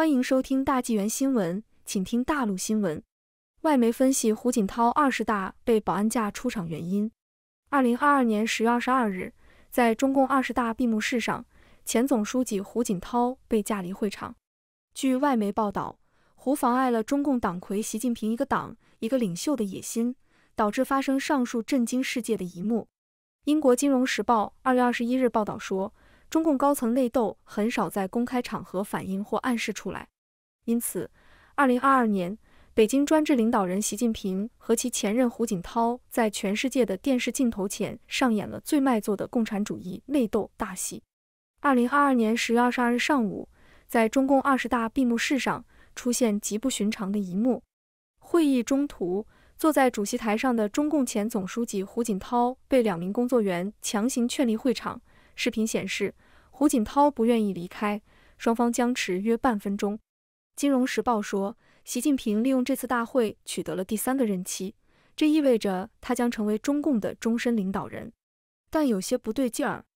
欢迎收听大纪元新闻，请听大陆新闻。外媒分析胡锦涛二十大被保安架出场原因。二零二二年十月二十二日，在中共二十大闭幕式上，前总书记胡锦涛被架离会场。据外媒报道，胡妨碍了中共党魁习近平一个党一个领袖的野心，导致发生上述震惊世界的一幕。英国《金融时报》二月二十一日报道说。中共高层内斗很少在公开场合反映或暗示出来，因此，二零二二年，北京专制领导人习近平和其前任胡锦涛在全世界的电视镜头前上演了最卖座的共产主义内斗大戏。二零二二年十月二十二日上午，在中共二十大闭幕式上，出现极不寻常的一幕：会议中途，坐在主席台上的中共前总书记胡锦涛被两名工作人员强行劝离会场。视频显示，胡锦涛不愿意离开，双方僵持约半分钟。《金融时报》说，习近平利用这次大会取得了第三个任期，这意味着他将成为中共的终身领导人。但有些不对劲儿。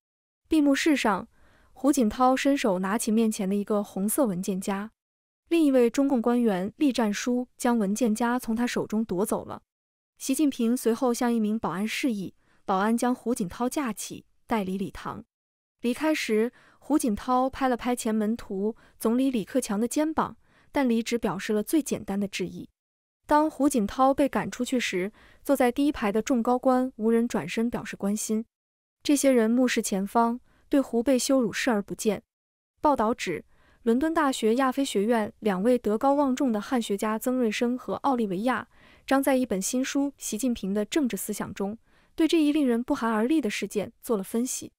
闭幕式上，胡锦涛伸手拿起面前的一个红色文件夹，另一位中共官员栗战书将文件夹从他手中夺走了。习近平随后向一名保安示意，保安将胡锦涛架起，带离礼堂。离开时，胡锦涛拍了拍前门徒总理李克强的肩膀，但离职表示了最简单的致意。当胡锦涛被赶出去时，坐在第一排的众高官无人转身表示关心，这些人目视前方，对胡被羞辱视而不见。报道指，伦敦大学亚非学院两位德高望重的汉学家曾瑞生和奥利维亚张在一本新书《习近平的政治思想》中，对这一令人不寒而栗的事件做了分析。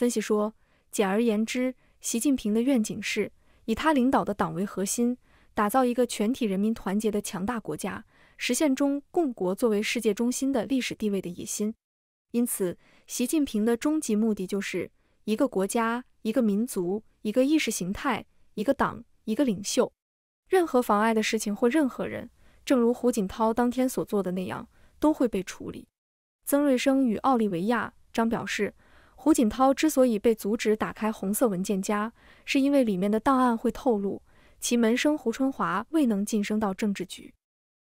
分析说，简而言之，习近平的愿景是以他领导的党为核心，打造一个全体人民团结的强大国家，实现中共国作为世界中心的历史地位的野心。因此，习近平的终极目的就是一个国家、一个民族、一个意识形态、一个党、一个领袖。任何妨碍的事情或任何人，正如胡锦涛当天所做的那样，都会被处理。曾瑞生与奥利维亚·张表示。胡锦涛之所以被阻止打开红色文件夹，是因为里面的档案会透露其门生胡春华未能晋升到政治局。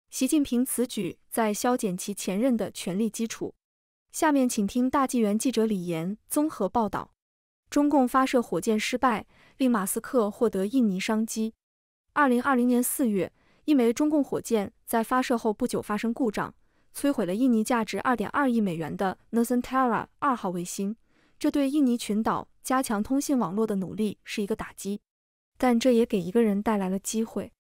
习近平此举在削减其前任的权力基础。下面请听大纪元记者李岩综合报道：中共发射火箭失败，令马斯克获得印尼商机。二零二零年四月，一枚中共火箭在发射后不久发生故障，摧毁了印尼价值二点二亿美元的 Nusantara 二号卫星。这对印尼群岛加强通信网络的努力是一个打击，但这也给一个人带来了机会。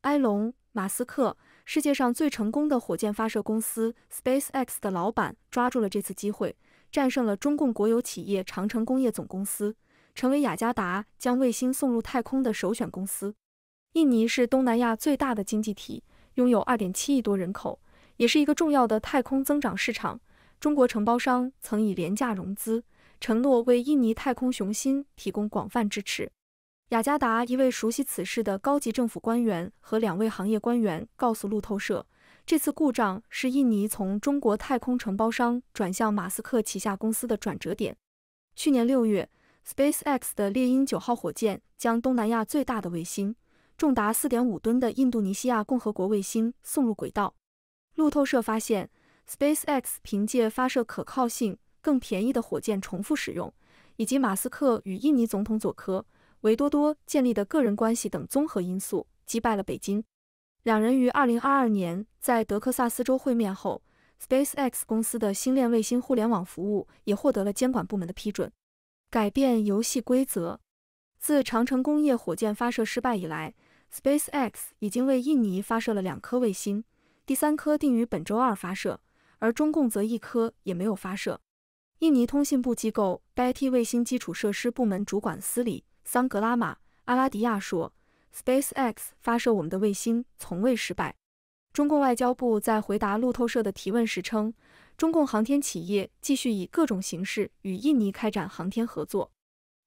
埃隆·马斯克，世界上最成功的火箭发射公司 SpaceX 的老板，抓住了这次机会，战胜了中共国有企业长城工业总公司，成为雅加达将卫星送入太空的首选公司。印尼是东南亚最大的经济体，拥有二点七亿多人口，也是一个重要的太空增长市场。中国承包商曾以廉价融资。承诺为印尼太空雄心提供广泛支持。雅加达一位熟悉此事的高级政府官员和两位行业官员告诉路透社，这次故障是印尼从中国太空承包商转向马斯克旗下公司的转折点。去年六月，Space X 的猎鹰九号火箭将东南亚最大的卫星，重达4.5吨的印度尼西亚共和国卫星送入轨道。路透社发现，Space X 凭借发射可靠性。更便宜的火箭重复使用，以及马斯克与印尼总统佐科维多多建立的个人关系等综合因素击败了北京。两人于二零二二年在德克萨斯州会面后，SpaceX 公司的星链卫星互联网服务也获得了监管部门的批准，改变游戏规则。自长城工业火箭发射失败以来，SpaceX 已经为印尼发射了两颗卫星，第三颗定于本周二发射，而中共则一颗也没有发射。印尼通信部机构 BT 卫星基础设施部门主管斯里桑格拉玛阿拉迪亚说：“SpaceX 发射我们的卫星从未失败。”中共外交部在回答路透社的提问时称，中共航天企业继续以各种形式与印尼开展航天合作。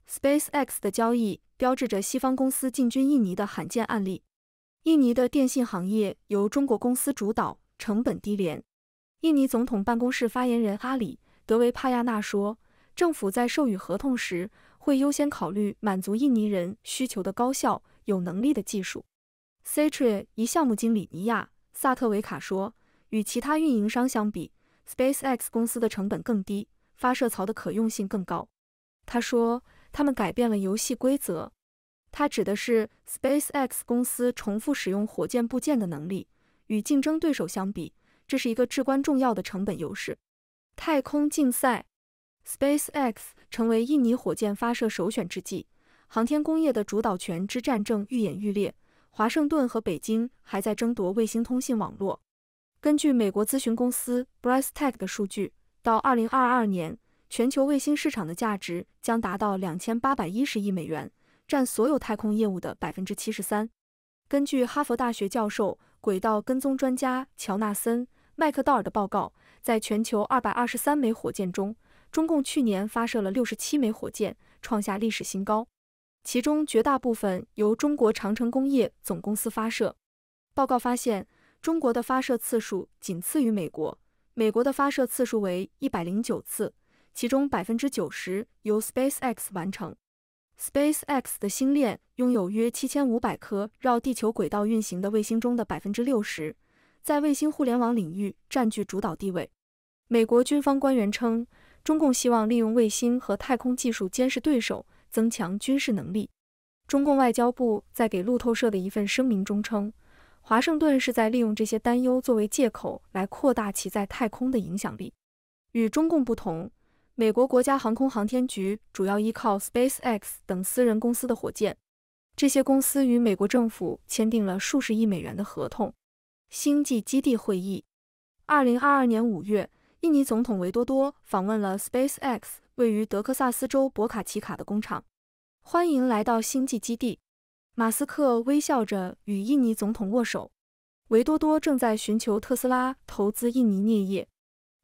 SpaceX 的交易标志着西方公司进军印尼的罕见案例。印尼的电信行业由中国公司主导，成本低廉。印尼总统办公室发言人阿里。德维帕亚纳说，政府在授予合同时会优先考虑满足印尼人需求的高效、有能力的技术。c a t r a 一项目经理尼亚萨特维卡说，与其他运营商相比，SpaceX 公司的成本更低，发射槽的可用性更高。他说，他们改变了游戏规则。他指的是 SpaceX 公司重复使用火箭部件的能力，与竞争对手相比，这是一个至关重要的成本优势。太空竞赛，SpaceX 成为印尼火箭发射首选之际，航天工业的主导权之战正愈演愈烈。华盛顿和北京还在争夺卫星通信网络。根据美国咨询公司 BryceTech 的数据，到2022年，全球卫星市场的价值将达到2810亿美元，占所有太空业务的百分之七十三。根据哈佛大学教授、轨道跟踪专家乔纳森。麦克道尔的报告，在全球二百二十三枚火箭中，中共去年发射了六十七枚火箭，创下历史新高。其中绝大部分由中国长城工业总公司发射。报告发现，中国的发射次数仅次于美国，美国的发射次数为一百零九次，其中百分之九十由 SpaceX 完成。SpaceX 的星链拥有约七千五百颗绕地球轨道运行的卫星中的百分之六十。在卫星互联网领域占据主导地位。美国军方官员称，中共希望利用卫星和太空技术监视对手，增强军事能力。中共外交部在给路透社的一份声明中称，华盛顿是在利用这些担忧作为借口来扩大其在太空的影响力。与中共不同，美国国家航空航天局主要依靠 SpaceX 等私人公司的火箭，这些公司与美国政府签订了数十亿美元的合同。星际基地会议，二零二二年五月，印尼总统维多多访问了 SpaceX 位于德克萨斯州博卡奇卡的工厂。欢迎来到星际基地，马斯克微笑着与印尼总统握手。维多多正在寻求特斯拉投资印尼镍业。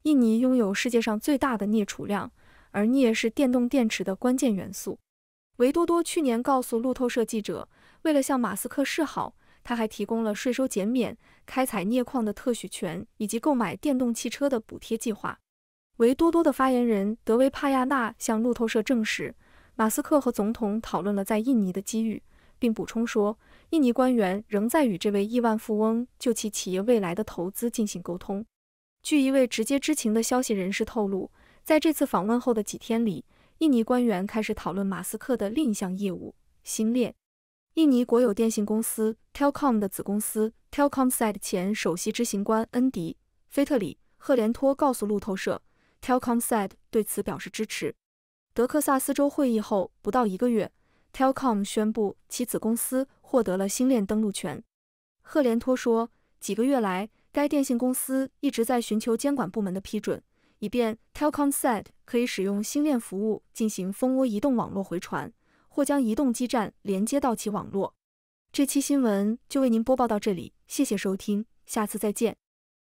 印尼拥有世界上最大的镍储量，而镍是电动电池的关键元素。维多多去年告诉路透社记者，为了向马斯克示好。他还提供了税收减免、开采镍矿的特许权以及购买电动汽车的补贴计划。维多多的发言人德维帕亚纳向路透社证实，马斯克和总统讨论了在印尼的机遇，并补充说，印尼官员仍在与这位亿万富翁就其企业未来的投资进行沟通。据一位直接知情的消息人士透露，在这次访问后的几天里，印尼官员开始讨论马斯克的另一项业务——星链。印尼国有电信公司 Telkom 的子公司 Telkomsel 前首席执行官恩迪·菲特里·赫连托告诉路透社，Telkomsel 对此表示支持。德克萨斯州会议后不到一个月，Telkom 宣布其子公司获得了星链登录权。赫连托说，几个月来，该电信公司一直在寻求监管部门的批准，以便 Telkomsel 可以使用星链服务进行蜂窝移动网络回传。或将移动基站连接到其网络。这期新闻就为您播报到这里，谢谢收听，下次再见。